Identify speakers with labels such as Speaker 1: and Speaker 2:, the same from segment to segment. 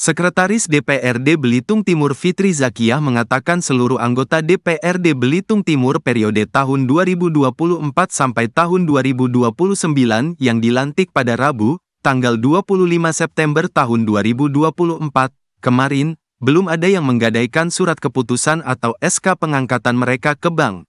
Speaker 1: Sekretaris DPRD Belitung Timur Fitri Zakia mengatakan seluruh anggota DPRD Belitung Timur periode tahun 2024 sampai tahun 2029 yang dilantik pada Rabu, tanggal 25 September tahun 2024, kemarin, belum ada yang menggadaikan surat keputusan atau SK pengangkatan mereka ke bank.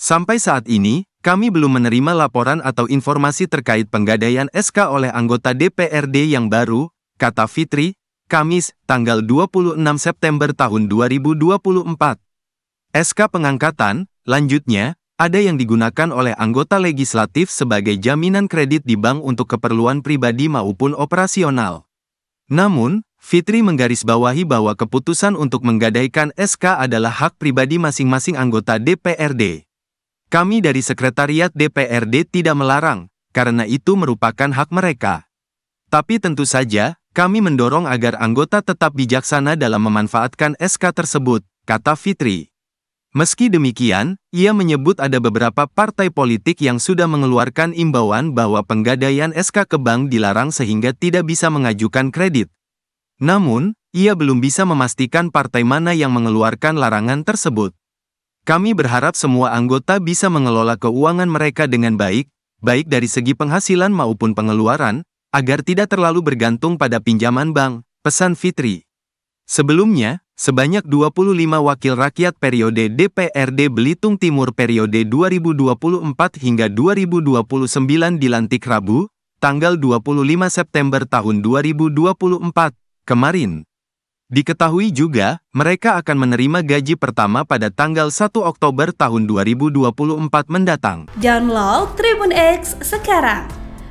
Speaker 1: Sampai saat ini, kami belum menerima laporan atau informasi terkait penggadaian SK oleh anggota DPRD yang baru, kata Fitri, Kamis, tanggal 26 September tahun 2024. SK pengangkatan, lanjutnya, ada yang digunakan oleh anggota legislatif sebagai jaminan kredit di bank untuk keperluan pribadi maupun operasional. Namun, Fitri menggarisbawahi bahwa keputusan untuk menggadaikan SK adalah hak pribadi masing-masing anggota DPRD. Kami dari Sekretariat DPRD tidak melarang, karena itu merupakan hak mereka. Tapi tentu saja, kami mendorong agar anggota tetap bijaksana dalam memanfaatkan SK tersebut, kata Fitri. Meski demikian, ia menyebut ada beberapa partai politik yang sudah mengeluarkan imbauan bahwa penggadaian SK ke bank dilarang sehingga tidak bisa mengajukan kredit. Namun, ia belum bisa memastikan partai mana yang mengeluarkan larangan tersebut. Kami berharap semua anggota bisa mengelola keuangan mereka dengan baik, baik dari segi penghasilan maupun pengeluaran, agar tidak terlalu bergantung pada pinjaman bank, pesan Fitri. Sebelumnya, sebanyak 25 wakil rakyat periode DPRD Belitung Timur periode 2024 hingga 2029 dilantik Rabu, tanggal 25 September tahun 2024, kemarin. Diketahui juga, mereka akan menerima gaji pertama pada tanggal 1 Oktober tahun 2024 mendatang. Download Tribun X sekarang